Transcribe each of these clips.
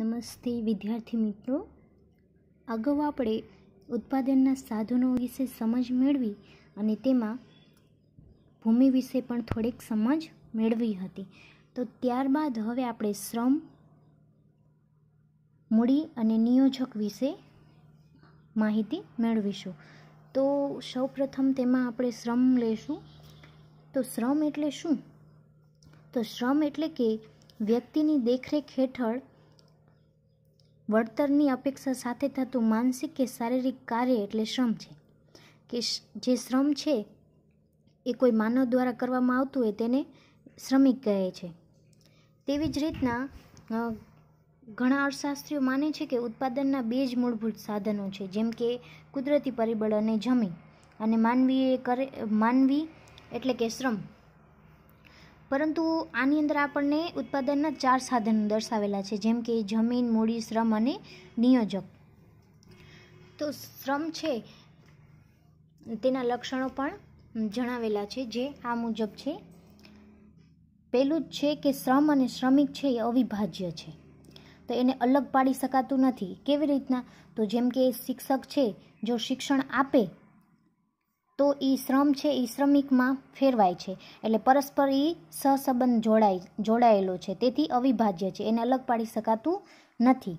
નમસ્તે વિદ્યાર્થી મિત્રો અગાઉ આપણે ઉત્પાદનના સાધનો વિશે સમજ મેળવી અને તેમાં ભૂમિ વિશે પણ થોડીક સમજ મેળવી હતી તો ત્યારબાદ હવે આપણે શ્રમ મૂડી અને નિયોજક વિશે માહિતી મેળવીશું તો સૌપ્રથમ તેમાં આપણે શ્રમ લેશું તો શ્રમ એટલે શું તો શ્રમ એટલે કે વ્યક્તિની દેખરેખ હેઠળ વળતરની અપેક્ષા સાથે થતું માનસિક કે શારીરિક કાર્ય એટલે શ્રમ છે કે જે શ્રમ છે એ કોઈ માનવ દ્વારા કરવામાં આવતું હોય તેને શ્રમિક કહે છે તેવી જ રીતના ઘણા અર્થશાસ્ત્રીઓ માને છે કે ઉત્પાદનના બે જ મૂળભૂત સાધનો છે જેમ કે કુદરતી પરિબળ અને જમીન અને માનવીએ કરે માનવી એટલે કે શ્રમ પરંતુ આની અંદર આપણને ઉત્પાદનના ચાર સાધનો દર્શાવેલા છે જેમ કે જમીન મૂડી શ્રમ અને નિયોજક તો શ્રમ છે તેના લક્ષણો પણ જણાવેલા છે જે આ મુજબ છે પહેલું જ છે કે શ્રમ અને શ્રમિક છે એ અવિભાજ્ય છે તો એને અલગ પાડી શકાતું નથી કેવી રીતના તો જેમ કે શિક્ષક છે જો શિક્ષણ આપે તો એ શ્રમ છે એ શ્રમિકમાં ફેરવાય છે એટલે પરસ્પર એ સહસંબંધ જોડાય જોડાયેલો છે તેથી અવિભાજ્ય છે એને અલગ પાડી શકાતું નથી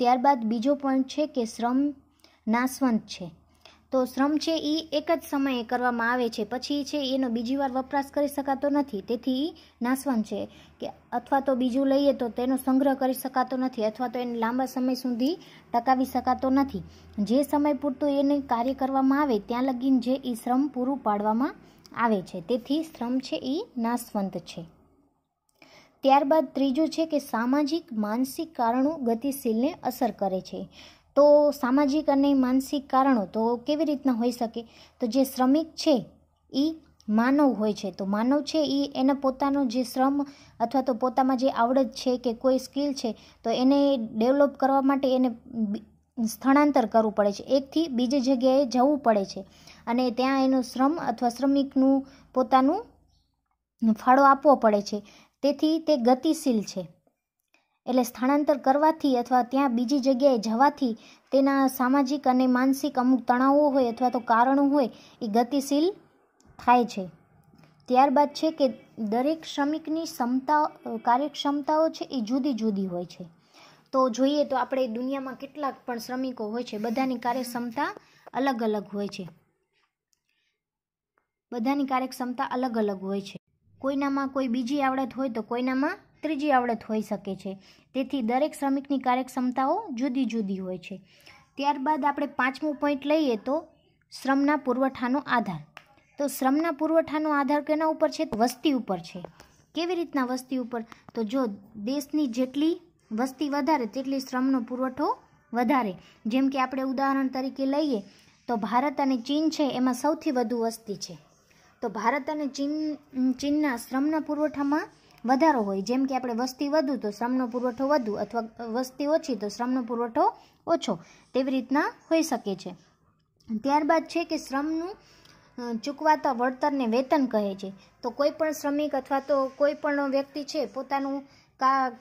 ત્યારબાદ બીજો પોઈન્ટ છે કે શ્રમ નાશવંત છે તો શ્રમ છે એ એક જ સમયે કરવામાં આવે છે પછી છે એનો બીજી વાર વપરાશ કરી શકાતો નથી તેથી એ નાશવાન છે કે અથવા તો બીજું લઈએ તો તેનો સંગ્રહ કરી શકાતો નથી અથવા તો એને લાંબા સમય સુધી ટકાવી શકાતો નથી જે સમય પૂરતું એને કાર્ય કરવામાં આવે ત્યાં લગીને જે એ શ્રમ પૂરું પાડવામાં આવે છે તેથી શ્રમ છે એ નાશવંત છે ત્યારબાદ ત્રીજું છે કે સામાજિક માનસિક કારણો ગતિશીલને અસર કરે છે તો સામાજિક અને માનસિક કારણો તો કેવી રીતના હોઈ શકે તો જે શ્રમિક છે એ માનવ હોય છે તો માનવ છે એ એને પોતાનો જે શ્રમ અથવા તો પોતામાં જે આવડત છે કે કોઈ સ્કિલ છે તો એને ડેવલપ કરવા માટે એને સ્થળાંતર કરવું પડે છે એકથી બીજી જગ્યાએ જવું પડે છે અને ત્યાં એનો શ્રમ અથવા શ્રમિકનું પોતાનું ફાળો આપવો પડે છે તેથી તે ગતિશીલ છે એટલે સ્થળાંતર કરવાથી અથવા ત્યાં બીજી જગ્યાએ જવાથી તેના સામાજિક અને માનસિક અમુક તણાવો હોય અથવા તો કારણો હોય એ ગતિશીલ થાય છે ત્યારબાદ છે કે દરેક શ્રમિકની ક્ષમતા કાર્યક્ષમતાઓ છે એ જુદી જુદી હોય છે તો જોઈએ તો આપણે દુનિયામાં કેટલાક પણ શ્રમિકો હોય છે બધાની કાર્યક્ષમતા અલગ અલગ હોય છે બધાની કાર્યક્ષમતા અલગ અલગ હોય છે કોઈનામાં કોઈ બીજી આવડત હોય તો કોઈનામાં ત્રીજી આવડત હોઈ શકે છે તેથી દરેક શ્રમિકની કાર્યક્ષમતાઓ જુદી જુદી હોય છે ત્યારબાદ આપણે પાંચમો પોઈન્ટ લઈએ તો શ્રમના પુરવઠાનો આધાર તો શ્રમના પુરવઠાનો આધાર કેના ઉપર છે વસ્તી ઉપર છે કેવી રીતના વસ્તી ઉપર તો જો દેશની જેટલી વસ્તી વધારે તેટલી શ્રમનો પુરવઠો વધારે જેમ કે આપણે ઉદાહરણ તરીકે લઈએ તો ભારત અને ચીન છે એમાં સૌથી વધુ વસ્તી છે તો ભારત અને ચીન ચીનના શ્રમના પુરવઠામાં વધારો હોય જેમ કે આપણે વસ્તી વધુ તો શ્રમનો પુરવઠો વધુ અથવા વસ્તી ઓછી તો શ્રમનો પુરવઠો ઓછો તેવી રીતના હોઈ શકે છે ત્યારબાદ છે કે શ્રમનું ચૂકવાતા વળતરને વેતન કહે છે તો કોઈ પણ શ્રમિક અથવા તો કોઈ પણ વ્યક્તિ છે પોતાનું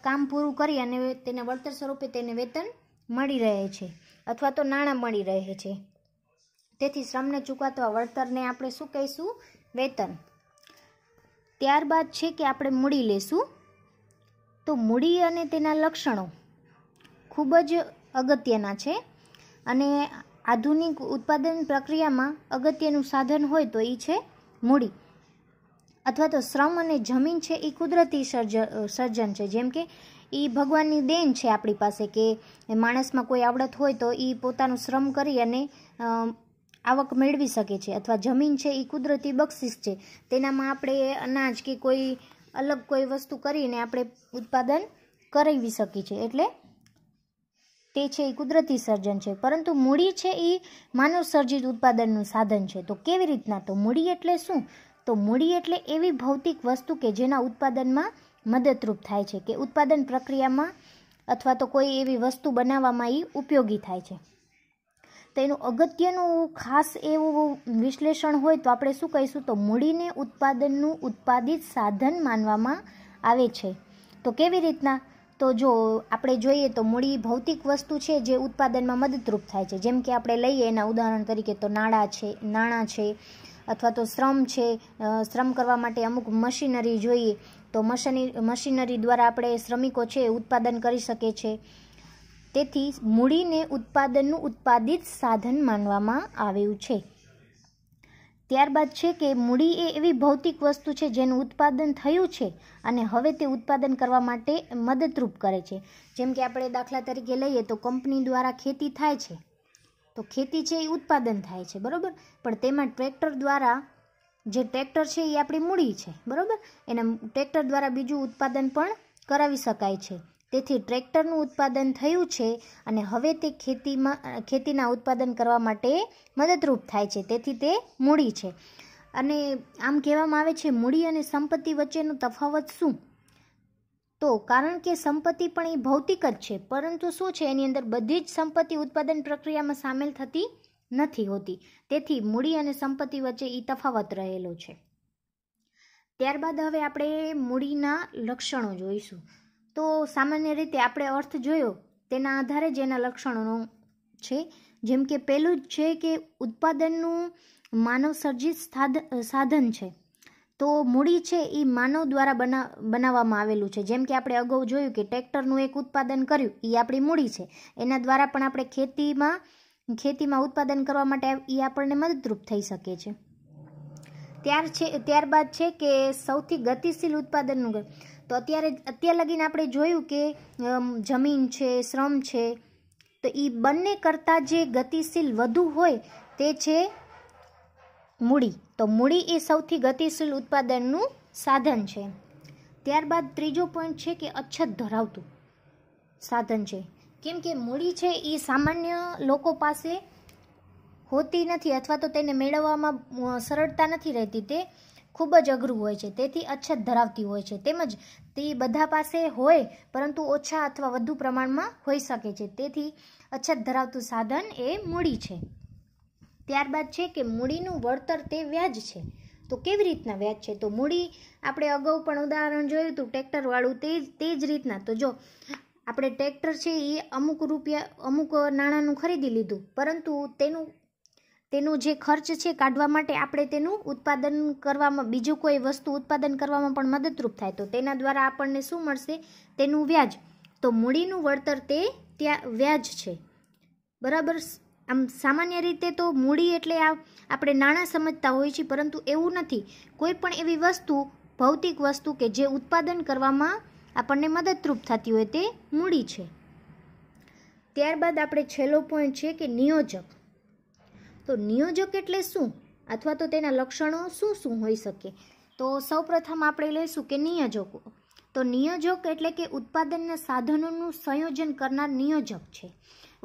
કામ પૂરું કરી અને તેને વળતર સ્વરૂપે તેને વેતન મળી રહે છે અથવા તો નાણાં મળી રહે છે તેથી શ્રમને ચૂકવાતા વળતરને આપણે શું કહીશું વેતન ત્યારબાદ છે કે આપણે મૂડી લેશું તો મૂડી અને તેના લક્ષણો ખૂબ જ અગત્યના છે અને આધુનિક ઉત્પાદન પ્રક્રિયામાં અગત્યનું સાધન હોય તો એ છે મૂડી અથવા તો શ્રમ અને જમીન છે એ કુદરતી સર્જ સર્જન છે જેમ કે એ ભગવાનની દેન છે આપણી પાસે કે માણસમાં કોઈ આવડત હોય તો એ પોતાનું શ્રમ કરી અને આવક મેળવી શકે છે અથવા જમીન છે એ કુદરતી બક્ષિસ છે તેનામાં આપણે અનાજ કે કોઈ અલગ કોઈ વસ્તુ કરીને આપણે ઉત્પાદન કરાવી શકીએ છીએ એટલે તે છે એ કુદરતી સર્જન છે પરંતુ મૂડી છે એ માનવ સર્જિત ઉત્પાદનનું સાધન છે તો કેવી રીતના તો મૂડી એટલે શું તો મૂડી એટલે એવી ભૌતિક વસ્તુ કે જેના ઉત્પાદનમાં મદદરૂપ થાય છે કે ઉત્પાદન પ્રક્રિયામાં અથવા તો કોઈ એવી વસ્તુ બનાવવામાં એ ઉપયોગી થાય છે તેનું અગત્યનું ખાસ એવું વિશ્લેષણ હોય તો આપણે શું કહીશું તો મૂડીને ઉત્પાદનનું ઉત્પાદિત સાધન માનવામાં આવે છે તો કેવી રીતના તો જો આપણે જોઈએ તો મૂડી ભૌતિક વસ્તુ છે જે ઉત્પાદનમાં મદદરૂપ થાય છે જેમ કે આપણે લઈએ એના ઉદાહરણ તરીકે તો નાણાં છે નાણાં છે અથવા તો શ્રમ છે શ્રમ કરવા માટે અમુક મશીનરી જોઈએ તો મશીનરી મશીનરી દ્વારા આપણે શ્રમિકો છે ઉત્પાદન કરી શકે છે તેથી મૂડીને ઉત્પાદનનું ઉત્પાદિત સાધન માનવામાં આવ્યું છે ત્યારબાદ છે કે મૂડી એ એવી ભૌતિક વસ્તુ છે જેનું ઉત્પાદન થયું છે અને હવે તે ઉત્પાદન કરવા માટે મદદરૂપ કરે છે જેમ કે આપણે દાખલા તરીકે લઈએ તો કંપની દ્વારા ખેતી થાય છે તો ખેતી છે એ ઉત્પાદન થાય છે બરાબર પણ તેમાં ટ્રેક્ટર દ્વારા જે ટ્રેક્ટર છે એ આપણી મૂડી છે બરાબર એને ટ્રેક્ટર દ્વારા બીજું ઉત્પાદન પણ કરાવી શકાય છે તેથી ટ્રેક્ટરનું ઉત્પાદન થયું છે અને હવે તે ખેતીમાં ખેતીના ઉત્પાદન કરવા માટે મદદરૂપ થાય છે તેથી તે મૂડી છે અને આમ કહેવામાં આવે છે મૂડી અને સંપત્તિ વચ્ચેનો તફાવત શું તો કારણ કે સંપત્તિ પણ એ ભૌતિક જ છે પરંતુ શું છે એની અંદર બધી જ સંપત્તિ ઉત્પાદન પ્રક્રિયામાં સામેલ થતી નથી હોતી તેથી મૂડી અને સંપત્તિ વચ્ચે એ તફાવત રહેલો છે ત્યારબાદ હવે આપણે મૂડીના લક્ષણો જોઈશું તો સામાન્ય રીતે આપણે અર્થ જોયો તેના આધારે જ એના લક્ષણો છે જેમ કે પહેલું જ છે કે ઉત્પાદનનું માનવ સર્જિત સાધન છે તો મૂડી છે એ માનવ દ્વારા બના બનાવવામાં આવેલું છે જેમ કે આપણે અગાઉ જોયું કે ટ્રેક્ટરનું એક ઉત્પાદન કર્યું એ આપણી મૂડી છે એના દ્વારા પણ આપણે ખેતીમાં ખેતીમાં ઉત્પાદન કરવા માટે એ આપણને મદદરૂપ થઈ શકે છે ત્યાર છે ત્યારબાદ છે કે સૌથી ગતિશીલ ઉત્પાદનનું તો અત્યારે અત્યાર લગીને આપણે જોયું કે જમીન છે શ્રમ છે તો એ બંને કરતાં જે ગતિશીલ વધુ હોય તે છે મૂડી તો મૂડી એ સૌથી ગતિશીલ ઉત્પાદનનું સાધન છે ત્યારબાદ ત્રીજો પોઈન્ટ છે કે અછત ધરાવતું સાધન છે કેમ કે મૂડી છે એ સામાન્ય લોકો પાસે હોતી નથી અથવા તો તેને મેળવવામાં સરળતા નથી રહેતી તે ખૂબ જ અઘરું હોય છે તેથી અછત ધરાવતી હોય છે તેમજ તે બધા પાસે હોય પરંતુ ઓછા અથવા વધુ પ્રમાણમાં હોઈ શકે છે તેથી અછત ધરાવતું સાધન એ મૂડી છે ત્યારબાદ છે કે મૂડીનું વળતર તે વ્યાજ છે તો કેવી રીતના વ્યાજ છે તો મૂડી આપણે અગાઉ પણ ઉદાહરણ જોયું હતું ટ્રેક્ટરવાળું તે તે જ રીતના તો જો આપણે ટ્રેક્ટર છે એ અમુક રૂપિયા અમુક નાણાંનું ખરીદી લીધું પરંતુ તેનું તેનો જે ખર્ચ છે કાઢવા માટે આપણે તેનું ઉત્પાદન કરવામાં બીજું કોઈ વસ્તુ ઉત્પાદન કરવામાં પણ મદદરૂપ થાય તો તેના દ્વારા આપણને શું મળશે તેનું વ્યાજ તો મૂડીનું વળતર તે ત્યાં વ્યાજ છે બરાબર આમ સામાન્ય રીતે તો મૂડી એટલે આ આપણે નાણાં સમજતા હોઈએ છીએ પરંતુ એવું નથી કોઈ પણ એવી વસ્તુ ભૌતિક વસ્તુ કે જે ઉત્પાદન કરવામાં આપણને મદદરૂપ થતી હોય તે મૂડી છે ત્યારબાદ આપણે છેલ્લો પોઈન્ટ છે કે નિયોજક તો નિયોજક એટલે શું અથવા તો તેના લક્ષણો શું શું હોઈ શકે તો સૌપ્રથમ આપણે લઈશું કે નિયોજકો તો નિયોજક એટલે કે ઉત્પાદનના સાધનોનું સંયોજન કરનાર નિયોજક છે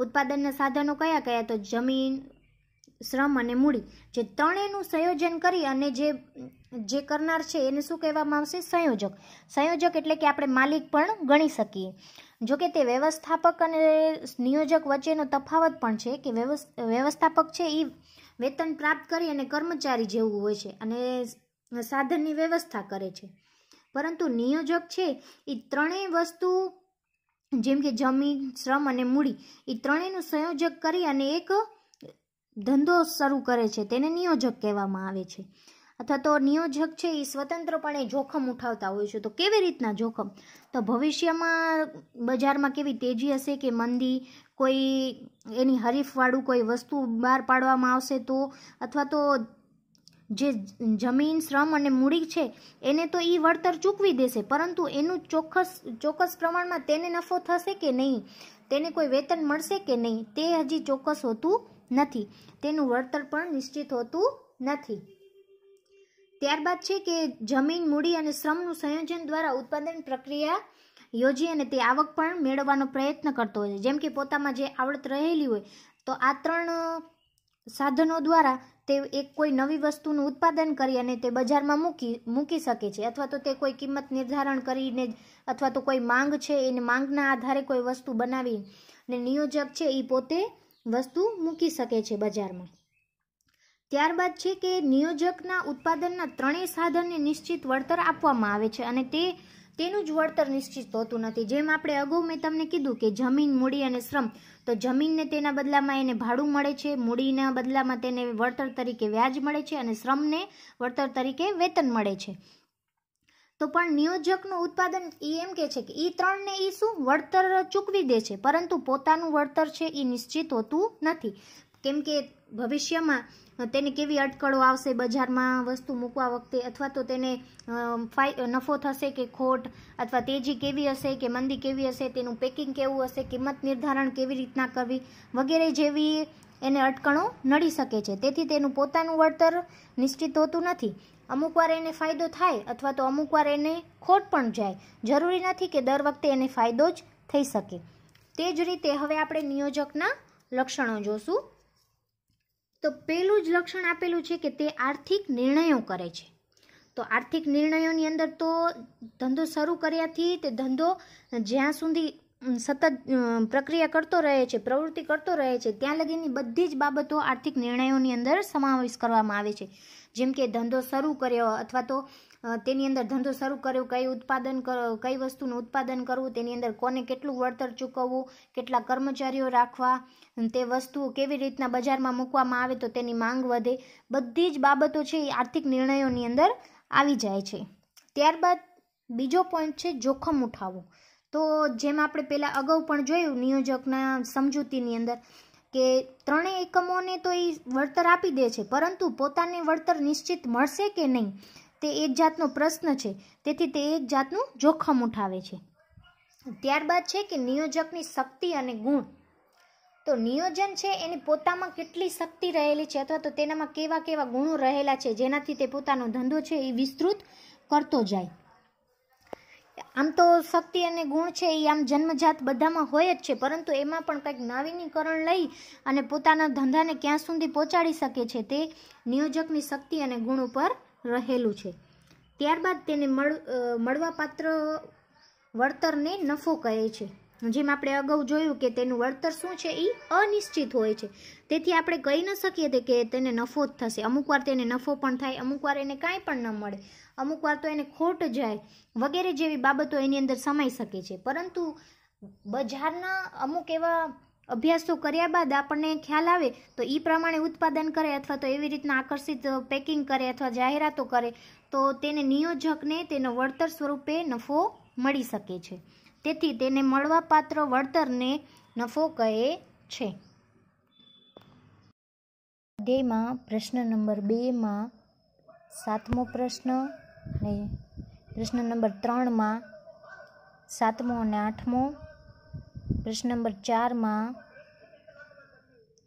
ઉત્પાદનના સાધનો કયા કયા તો જમીન શ્રમ અને મૂડી જે ત્રણેયનું સંયોજન કરી અને જે જે કરનાર છે એને શું કહેવામાં આવશે સંયોજક સંયોજક એટલે કે આપણે માલિક પણ ગણી શકીએ જોકે તે વ્યવસ્થાપક અને નિયોજક વચ્ચેનો તફાવત પણ છે કે વ્યવસ્થાપક છે એ વેતન પ્રાપ્ત કરી અને કર્મચારી જેવું હોય છે અને સાધનની વ્યવસ્થા કરે છે પરંતુ નિયોજક છે એ ત્રણેય વસ્તુ જેમ કે જમીન શ્રમ અને મૂડી એ ત્રણેયનું સંયોજક કરી અને એક ધંધો શરૂ કરે છે તેને નિયોજક કહેવામાં આવે છે અથવા તો નિયોજક છે એ સ્વતંત્રપણે જોખમ ઉઠાવતા હોય છે તો કેવી રીતના જોખમ તો ભવિષ્યમાં બજારમાં કેવી તેજી હશે કે મંદી કોઈ એની હરીફવાળું કોઈ વસ્તુ બહાર પાડવામાં આવશે તો અથવા તો જે જમીન શ્રમ અને મૂડી છે એને તો એ વળતર ચૂકવી દેશે પરંતુ એનું ચોક્કસ ચોક્કસ પ્રમાણમાં તેને નફો થશે કે નહીં તેને કોઈ વેતન મળશે કે નહીં તે હજી ચોક્કસ હોતું નથી તેનું વળતર પણ નિશ્ચિત હોતું નથી ત્યારબાદ છે કે જમીન મૂડી અને શ્રમનું સંયોજન દ્વારા ઉત્પાદન પ્રક્રિયા યોજી અને તે આવક પણ મેળવવાનો પ્રયત્ન કરતો હોય છે જેમ કે પોતામાં જે આવડત રહેલી હોય તો આ ત્રણ સાધનો દ્વારા તે એક કોઈ નવી વસ્તુનું ઉત્પાદન કરી અને તે બજારમાં મૂકી મૂકી શકે છે અથવા તો તે કોઈ કિંમત નિર્ધારણ કરીને અથવા તો કોઈ માંગ છે એને માંગના આધારે કોઈ વસ્તુ બનાવી અને નિયોજક છે એ પોતે વસ્તુ મૂકી શકે છે બજારમાં ત્યારબાદ છે કે નિયોજકના ઉત્પાદનના ત્રણેય સાધનને નિશ્ચિત વળતર આપવામાં આવે છે અને તે તેનું જ વળતર નિશ્ચિત હોતું નથી જેમ આપણે અગાઉ મેં તમને કીધું કે જમીન મૂડી અને શ્રમ તો જમીનને તેના બદલામાં એને ભાડું મળે છે મૂડીના બદલામાં તેને વળતર તરીકે વ્યાજ મળે છે અને શ્રમને વળતર તરીકે વેતન મળે છે તો પણ નિયોજકનું ઉત્પાદન એ એમ કે છે કે એ ત્રણને એ શું વળતર ચૂકવી દે છે પરંતુ પોતાનું વળતર છે એ નિશ્ચિત હોતું નથી કેમ કે ભવિષ્યમાં તેને કેવી અટકળો આવશે બજારમાં વસ્તુ મૂકવા વખતે અથવા તો તેને નફો થશે કે ખોટ અથવા તેજી કેવી હશે કે મંદી કેવી હશે તેનું પેકિંગ કેવું હશે કિંમત નિર્ધારણ કેવી રીતના કરવી વગેરે જેવી એને અટકણો નડી શકે છે તેથી તેનું પોતાનું વળતર નિશ્ચિત હોતું નથી અમુક વાર એને ફાયદો થાય અથવા તો અમુક વાર એને ખોટ પણ જાય જરૂરી નથી કે દર વખતે એને ફાયદો જ થઈ શકે તે જ રીતે હવે આપણે નિયોજકના લક્ષણો જોશું તો પહેલું જ લક્ષણ આપેલું છે કે તે આર્થિક નિર્ણયો કરે છે તો આર્થિક નિર્ણયોની અંદર તો ધંધો શરૂ કર્યાથી તે ધંધો જ્યાં સુધી સતત પ્રક્રિયા કરતો રહે છે પ્રવૃત્તિ કરતો રહે છે ત્યાં લગીની બધી જ બાબતો આર્થિક નિર્ણયોની અંદર સમાવેશ કરવામાં આવે છે જેમ કે ધંધો શરૂ કર્યો અથવા તો તેની અંદર ધંધો શરૂ કર્યો કઈ ઉત્પાદન કઈ વસ્તુનું ઉત્પાદન કરવું તેની અંદર કોને કેટલું વળતર ચૂકવવું કેટલા કર્મચારીઓ રાખવા તે વસ્તુઓ કેવી રીતના બજારમાં મૂકવામાં આવે તો તેની માંગ વધે બધી જ બાબતો છે એ આર્થિક નિર્ણયોની અંદર આવી જાય છે ત્યારબાદ બીજો પોઈન્ટ છે જોખમ ઉઠાવવું તો જેમ આપણે પહેલાં અગાઉ પણ જોયું નિયોજકના સમજૂતીની અંદર કે ત્રણેય એકમોને તો એ વળતર આપી દે છે પરંતુ પોતાને વળતર નિશ્ચિત મળશે કે નહીં તે એક જાતનો પ્રશ્ન છે તેથી તે એક જાતનું જોખમ ઉઠાવે છે ત્યારબાદ છે કે નિયોજકની શક્તિ અને ગુણ તો નિયોજન છે એની પોતામાં કેટલી શક્તિ રહેલી છે અથવા તો તેનામાં કેવા કેવા ગુણો રહેલા છે જેનાથી તે પોતાનો ધંધો છે એ વિસ્તૃત કરતો જાય આમ તો શક્તિ અને ગુણ છે એ આમ જન્મજાત બધામાં હોય જ છે પરંતુ એમાં પણ કંઈક નવીનીકરણ લઈ અને પોતાના ધંધાને ક્યાં સુધી પહોંચાડી શકે છે તે નિયોજકની શક્તિ અને ગુણ ઉપર રહેલું છે ત્યારબાદ તેને મળ મળવાપાત્ર વળતરને નફો કહે છે જેમ આપણે અગાઉ જોયું કે તેનું વળતર શું છે એ અનિશ્ચિત હોય છે તેથી આપણે કહી ન શકીએ કે તેને નફો જ થશે અમુક વાર તેને નફો પણ થાય અમુક વાર એને કાંઈ પણ ન મળે અમુક વાર તો એને ખોટ જાય વગેરે જેવી બાબતો એની અંદર સમાઈ શકે છે પરંતુ બજારના અમુક એવા અભ્યાસો કર્યા બાદ આપણને ખ્યાલ આવે તો એ પ્રમાણે ઉત્પાદન કરે અથવા તો એવી રીતના આકર્ષિત પેકિંગ કરે અથવા જાહેરાતો કરે તો તેને નિયોજકને તેનો વળતર સ્વરૂપે નફો મળી શકે છે તેથી તેને મળવાપાત્ર વળતરને નફો કહે છે સ્વાધ્યાયમાં પ્રશ્ન નંબર બેમાં સાતમો પ્રશ્ન અને પ્રશ્ન નંબર ત્રણમાં સાતમો અને આઠમો પ્રશ્ન નંબર ચારમાં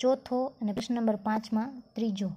ચોથો અને પ્રશ્ન નંબર પાંચમાં ત્રીજો